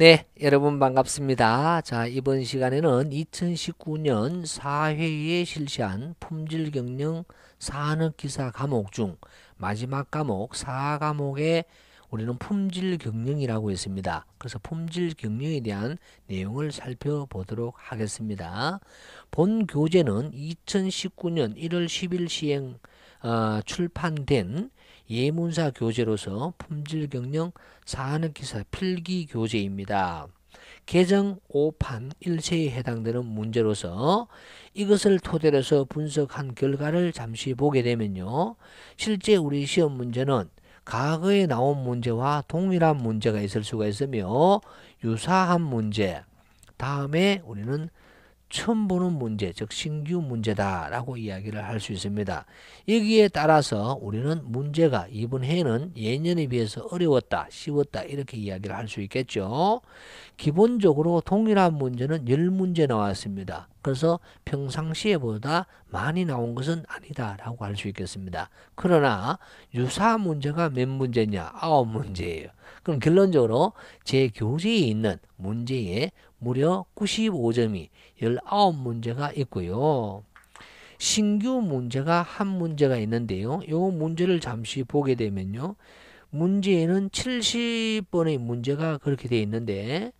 네, 여러분 반갑습니다. 자, 이번 시간에는 2019년 4회에 실시한 품질 경영 산업 기사 과목 중 마지막 과목 4과목에 우리는 품질 경영이라고 했습니다. 그래서 품질 경영에 대한 내용을 살펴보도록 하겠습니다. 본 교재는 2019년 1월 10일 시행 어, 출판된 예문사 교재로서 품질 경영 사안기사 필기 교재입니다. 개정 5판 1세에 해당되는 문제로서 이것을 토대로 해서 분석한 결과를 잠시 보게 되면요. 실제 우리 시험 문제는 과거에 나온 문제와 동일한 문제가 있을 수가 있으며 유사한 문제 다음에 우리는 처음 보는 문제, 즉 신규 문제다라고 이야기를 할 수 있습니다. 여기에 따라서 우리는 문제가 이번 해는 예년에 비해서 어려웠다, 쉬웠다 이렇게 이야기를 할 수 있겠죠. 기본적으로 동일한 문제는 10문제 나왔습니다. 그래서 평상시에 보다 많이 나온 것은 아니다라고 할 수 있겠습니다. 그러나 유사 문제가 몇 문제냐? 아 문제예요. 그럼 결론적으로 제 교재에 있는 문제의 무려 95점이 19문제가 있고요. 신규 문제가 한 문제가 있는데요. 이 문제를 잠시 보게 되면요. 문제에는 70번의 문제가 그렇게 되어 있는데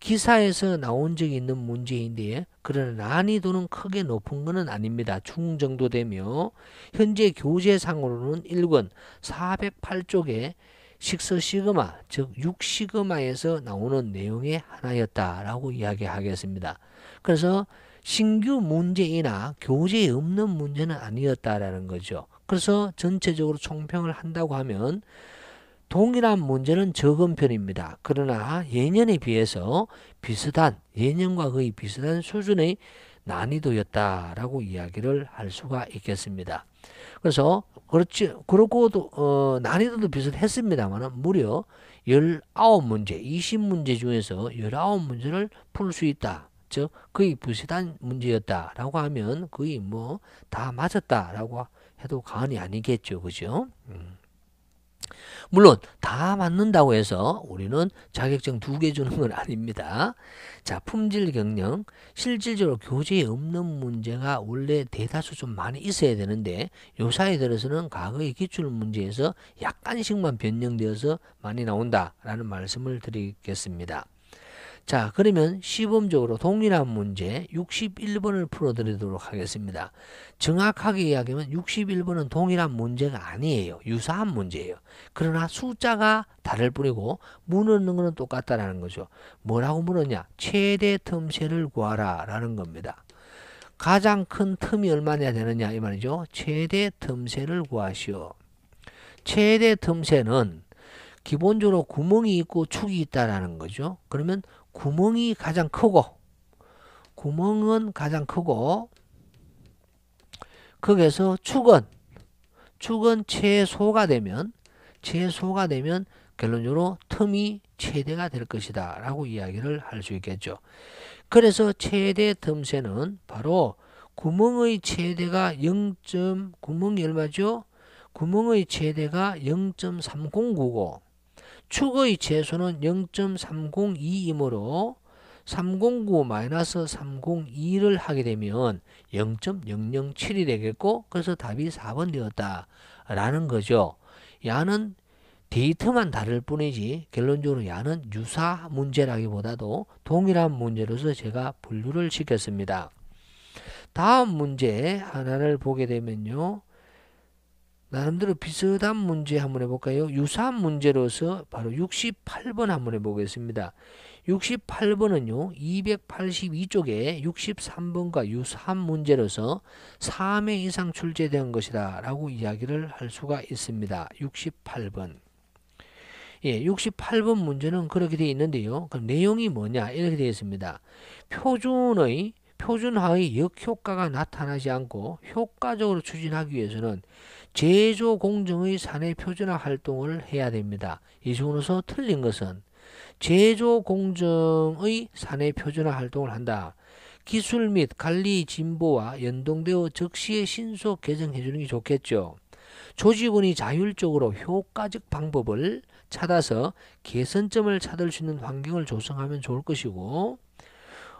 기사에서 나온 적이 있는 문제인데 그러나 난이도는 크게 높은 것은 아닙니다. 중 정도 되며 현재 교재상으로는 1권 408쪽에 식서 시그마, 즉육시그마에서 나오는 내용의 하나였다라고 이야기하겠습니다. 그래서 신규 문제이나 교재에 없는 문제는 아니었다라는 거죠. 그래서 전체적으로 총평을 한다고 하면 동일한 문제는 적은 편입니다. 그러나 예년에 비해서 비슷한 예년과 거의 비슷한 수준의 난이도였다라고 이야기를 할 수가 있겠습니다. 그래서 그렇지 그렇고도 어, 난이도도 비슷했습니다만은 무려 19문제, 20문제 중에서 19문제를 풀 수 있다. 즉 거의 비슷한 문제였다라고 하면 거의 뭐 다 맞았다라고 해도 과언이 아니겠죠. 그죠? 음. 물론 다 맞는다고 해서 우리는 자격증 두 개 주는 건 아닙니다. 자 품질 경영 실질적으로 교재에 없는 문제가 원래 대다수 좀 많이 있어야 되는데 요사에 들어서는 과거의 기출 문제에서 약간씩만 변형되어서 많이 나온다라는 말씀을 드리겠습니다. 자, 그러면 시범적으로 동일한 문제 61번을 풀어드리도록 하겠습니다. 정확하게 이야기하면 61번은 동일한 문제가 아니에요. 유사한 문제예요. 그러나 숫자가 다를 뿐이고 물었는 것은 똑같다라는 거죠. 뭐라고 물었냐? 최대 틈새를 구하라 라는 겁니다. 가장 큰 틈이 얼마나 되느냐 이 말이죠. 최대 틈새를 구하시오. 최대 틈새는 기본적으로 구멍이 있고 축이 있다라는 거죠. 그러면 구멍이 가장 크고 구멍은 가장 크고 거기에서 축은 축은 최소가 되면 최소가 되면 결론적으로 틈이 최대가 될 것이다 라고 이야기를 할 수 있겠죠. 그래서 최대 틈새는 바로 구멍의 최대가 0. 구멍이 얼마죠? 구멍의 최대가 0.309고 축의 최소는 0.302이므로 309-302를 하게 되면 0.007이 되겠고 그래서 답이 4번 되었다 라는 거죠. 야는 데이터만 다를 뿐이지 결론적으로 야는 유사 문제라기보다도 동일한 문제로서 제가 분류를 시켰습니다. 다음 문제 하나를 보게 되면요. 나름대로 비슷한 문제 한번 해볼까요? 유사한 문제로서 바로 68번 한번 해보겠습니다. 68번은요. 282쪽에 63번과 유사한 문제로서 3회 이상 출제된 것이다 라고 이야기를 할 수가 있습니다. 68번 예, 68번 문제는 그렇게 되어 있는데요. 그럼 내용이 뭐냐 이렇게 되어 있습니다. 표준의 표준화의 역효과가 나타나지 않고 효과적으로 추진하기 위해서는 제조 공정의 사내 표준화 활동을 해야 됩니다. 이 중으로서 틀린 것은 제조 공정의 사내 표준화 활동을 한다. 기술 및 관리 진보와 연동되어 적시에 신속 개정해 주는 게 좋겠죠. 조직원이 자율적으로 효과적 방법을 찾아서 개선점을 찾을 수 있는 환경을 조성하면 좋을 것이고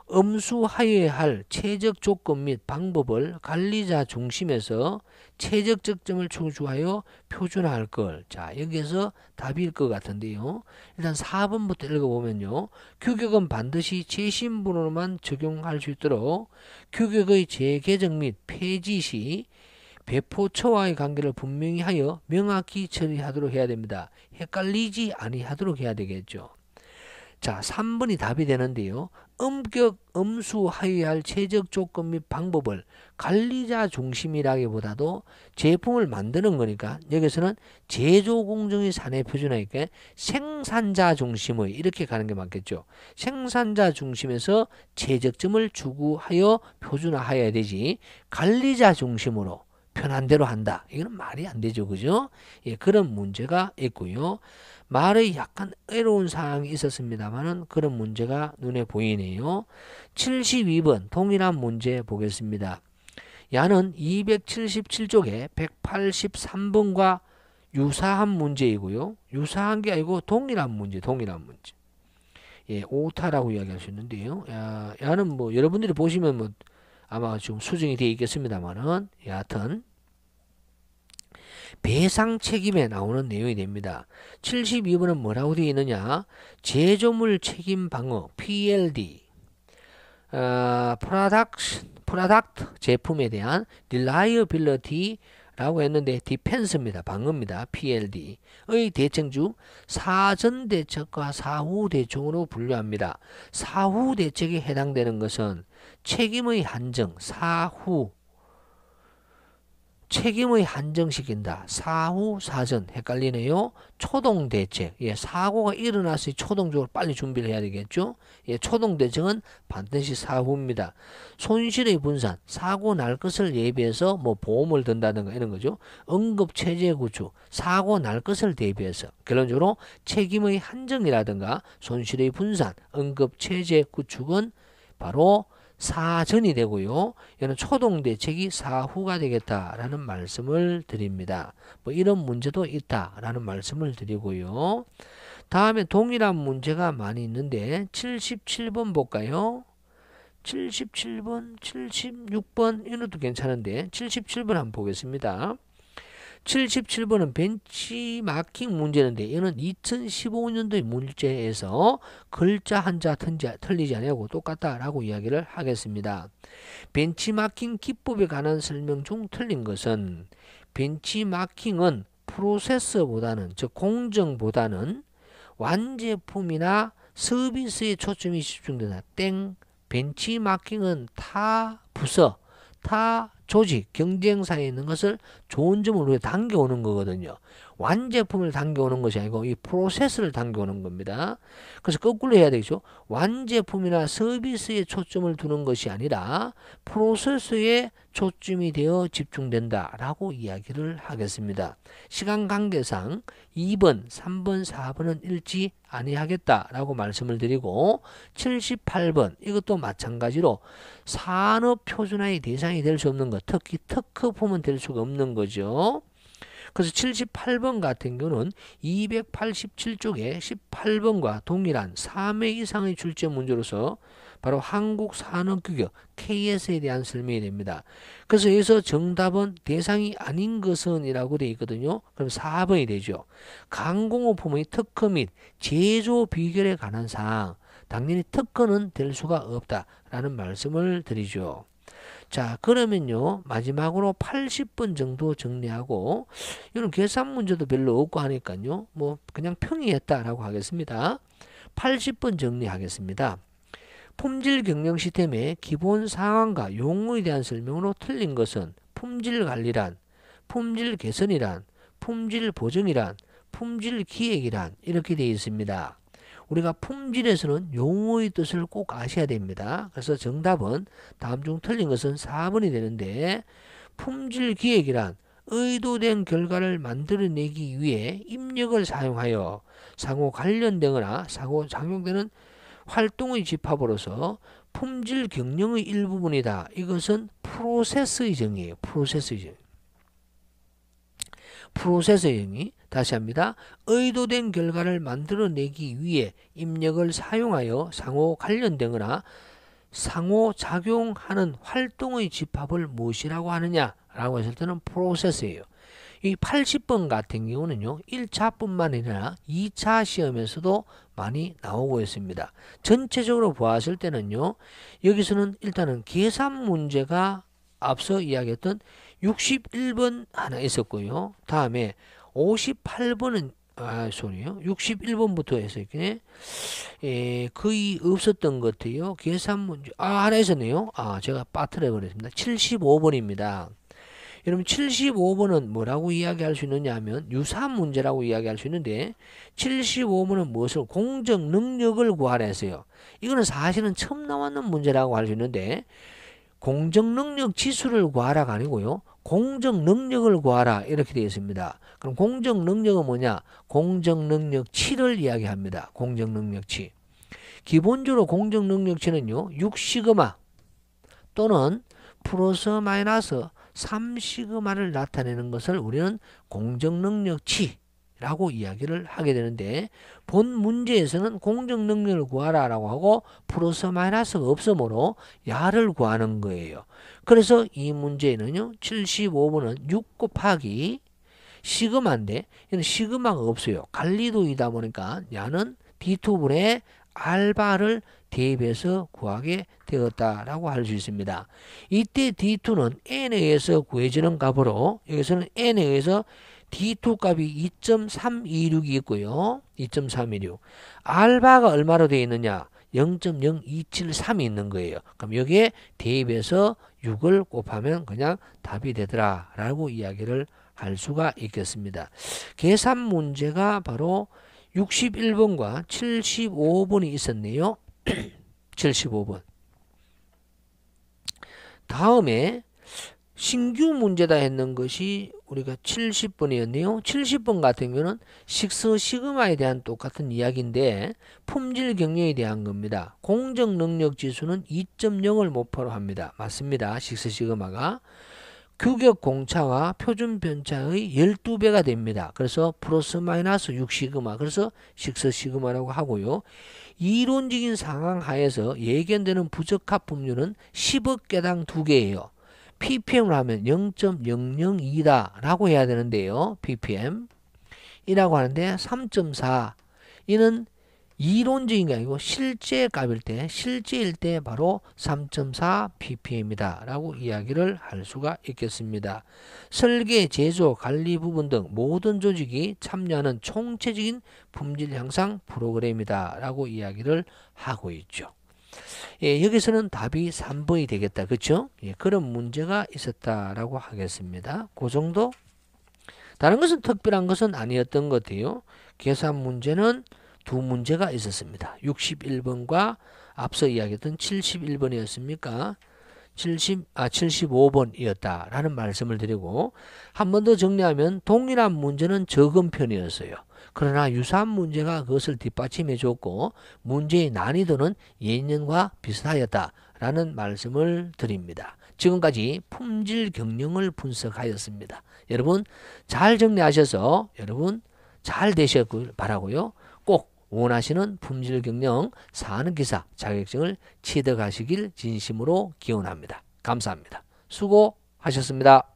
엄수하여야 할 최적 조건 및 방법을 관리자 중심에서 최적 적점을 추구하여 표준화할 걸. 자, 여기에서 답일 것 같은데요. 일단 4번부터 읽어보면요. 규격은 반드시 재신분으로만 적용할 수 있도록 규격의 재개정 및 폐지 시 배포처와의 관계를 분명히 하여 명확히 처리하도록 해야 됩니다. 헷갈리지 아니하도록 해야 되겠죠. 자, 3번이 답이 되는데요. 음격, 음수 하위할 최적 조건 및 방법을 관리자 중심이라기보다도 제품을 만드는 거니까 여기서는 제조 공정의 사내 표준화니까 생산자 중심의 이렇게 가는 게 맞겠죠. 생산자 중심에서 최적점을 추구하여 표준화하야 되지 관리자 중심으로 편한 대로 한다. 이거는 말이 안 되죠. 그죠? 예, 그런 문제가 있고요. 말의 약간 애로운 사항이 있었습니다만은 그런 문제가 눈에 보이네요. 72번 동일한 문제 보겠습니다. 야는 277쪽에 183번과 유사한 문제이고요. 유사한 게 아니고 동일한 문제, 동일한 문제. 예, 오타라고 이야기할 수 있는데요. 야, 야는 뭐 여러분들이 보시면 뭐 아마 지금 수정이 되어 있겠습니다만은 여하튼 배상 책임에 나오는 내용이 됩니다. 72번은 뭐라고 되어 있느냐? 제조물 책임 방어 PLD 어, product, product 제품에 대한 reliability 라고 했는데 디펜스입니다. 방어입니다. PLD의 대칭 중 사전 대책과 사후 대책으로 분류합니다. 사후 대책에 해당되는 것은 책임의 한정, 사후 책임의 한정시킨다. 사후 사전 헷갈리네요. 초동 대책. 예, 사고가 일어났을 때 초동적으로 빨리 준비를 해야 되겠죠. 예, 초동 대책은 반드시 사후입니다. 손실의 분산. 사고 날 것을 예비해서 뭐 보험을 든다든가 이런 거죠. 응급 체제 구축. 사고 날 것을 대비해서 결론적으로 책임의 한정이라든가 손실의 분산, 응급 체제 구축은 바로 사전이 되고요. 이는 초동 대책이 사후가 되겠다라는 말씀을 드립니다. 뭐 이런 문제도 있다라는 말씀을 드리고요. 다음에 동일한 문제가 많이 있는데 77번 볼까요? 77번, 76번 이것도 괜찮은데 77번 한번 보겠습니다. 77번은 벤치마킹 문제인데 이는 2015년도의 문제에서 글자 한자 틀리지 않냐고 똑같다라고 이야기를 하겠습니다. 벤치마킹 기법에 관한 설명 중 틀린 것은 벤치마킹은 프로세서보다는 즉 공정보다는 완제품이나 서비스에 초점이 집중된다. 땡 벤치마킹은 타 부서 타 조직, 경쟁사에 있는 것을 좋은 점으로 당겨오는 거거든요. 완제품을 당겨오는 것이 아니고 이 프로세스를 당겨오는 겁니다. 그래서 거꾸로 해야 되죠. 완제품이나 서비스에 초점을 두는 것이 아니라 프로세스에 초점이 되어 집중된다라고 이야기를 하겠습니다. 시간 관계상 2번, 3번, 4번은 읽지 아니하겠다라고 말씀을 드리고 78번 이것도 마찬가지로 산업 표준화의 대상이 될 수 없는 것, 특히 특허품은 될 수가 없는 거죠. 그래서 78번 같은 경우는 287쪽에 18번과 동일한 3회 이상의 출제 문제로서 바로 한국산업규격 KS에 대한 설명이 됩니다. 그래서 여기서 정답은 대상이 아닌 것은 이라고 되어 있거든요. 그럼 4번이 되죠. 강공업품의 특허 및 제조 비결에 관한 사항 당연히 특허는 될 수가 없다라는 말씀을 드리죠. 자 그러면요 마지막으로 80분 정도 정리하고 이런 계산 문제도 별로 없고 하니까요 뭐 그냥 평이했다라고 하겠습니다 80분 정리하겠습니다 품질 경영 시스템의 기본 상황과 용어에 대한 설명으로 틀린 것은 품질 관리란 품질 개선이란 품질 보증이란 품질 기획이란 이렇게 되어 있습니다 우리가 품질에서는 용어의 뜻을 꼭 아셔야 됩니다. 그래서 정답은 다음 중 틀린 것은 4번이 되는데 품질 기획이란 의도된 결과를 만들어내기 위해 입력을 사용하여 상호 관련되거나 상호 작용되는 활동의 집합으로서 품질 경영의 일부분이다. 이것은 프로세스의 정의예요. 프로세스의 정의. 프로세스의 정의. 다시 합니다. 의도된 결과를 만들어내기 위해 입력을 사용하여 상호 관련되거나 상호작용하는 활동의 집합을 무엇이라고 하느냐 라고 했을 때는 프로세스예요. 이 80번 같은 경우는요. 1차뿐만 아니라 2차 시험에서도 많이 나오고 있습니다. 전체적으로 보았을 때는요. 여기서는 일단은 계산 문제가 앞서 이야기했던 61번 하나 있었고요. 다음에 58번은 아, 소리요. 61번부터 해서 있겠네. 예, 거의 없었던 것 같아요. 계산 문제. 아, 하나 있었네요. 아, 제가 빠트려 버렸습니다. 75번입니다. 여러분 75번은 뭐라고 이야기할 수 있느냐 하면 유사 한 문제라고 이야기할 수 있는데 75번은 무엇을 공정 능력을 구하라 했어요. 이거는 사실은 처음 나왔는 문제라고 할 수 있는데 공정 능력 지수를 구하라가 아니고요. 공정 능력을 구하라 이렇게 되어 있습니다. 그럼 공정 능력은 뭐냐? 공정 능력치를 이야기합니다. 공정 능력치. 기본적으로 공정 능력치는요. 6시그마 또는 플러스 마이너스 3시그마를 나타내는 것을 우리는 공정 능력치 라고 이야기를 하게 되는데 본 문제에서는 공정 능력을 구하라 라고 하고 플러스 마이너스가 없으므로 야를 구하는 거예요. 그래서 이 문제는요. 75번은 6 곱하기 시그마인데 이는 시그마가 없어요. 갈리도이다 보니까 야는 D2분의 알바를 대입해서 구하게 되었다라고 할 수 있습니다. 이때 D2는 N에 의해서 구해지는 값으로 여기서는 N에 의해서 D2 값이 2.326이 있고요. 2.326. 알바가 얼마로 되어 있느냐? 0.0273이 있는 거예요. 그럼 여기에 대입해서 6을 곱하면 그냥 답이 되더라 라고 이야기를 할 수가 있겠습니다. 계산 문제가 바로 61번과 75번이 있었네요. 75번. 다음에 신규 문제다 했는 것이 우리가 70번이었네요. 70번 같은 경우는 식스 시그마에 대한 똑같은 이야기인데 품질 경영에 대한 겁니다. 공정 능력 지수는 2.0을 목표로 합니다. 맞습니다. 식스 시그마가 규격 공차와 표준 변차의 12배가 됩니다. 그래서 플러스 마이너스 6시그마 그래서 식스 시그마라고 하고요. 이론적인 상황 하에서 예견되는 부적합 품류는 10억 개당 2개예요. ppm로 하면 0.002다 이 라고 해야 되는데요. ppm 이라고 하는데 3.4 이는 이론적인 게 아니고 실제 값일 때 실제일 때 바로 3.4 ppm이다 라고 이야기를 할 수가 있겠습니다. 설계, 제조, 관리 부분 등 모든 조직이 참여하는 총체적인 품질 향상 프로그램이다 라고 이야기를 하고 있죠. 예, 여기서는 답이 3번이 되겠다. 그렇 예, 그런 문제가 있었다라고 하겠습니다. 그 정도? 다른 것은 특별한 것은 아니었던 것 같아요. 계산 문제는 두 문제가 있었습니다. 61번과 앞서 이야기했던 71번이었습니까? 70, 아, 75번이었다라는 말씀을 드리고 한 번 더 정리하면 동일한 문제는 적은 편이었어요. 그러나 유사한 문제가 그것을 뒷받침해 줬고 문제의 난이도는 예년과 비슷하였다라는 말씀을 드립니다. 지금까지 품질 경영을 분석하였습니다. 여러분 잘 정리하셔서 여러분 잘 되셨길 바라고요. 꼭 원하시는 품질 경영 사는 기사 자격증을 취득하시길 진심으로 기원합니다. 감사합니다. 수고하셨습니다.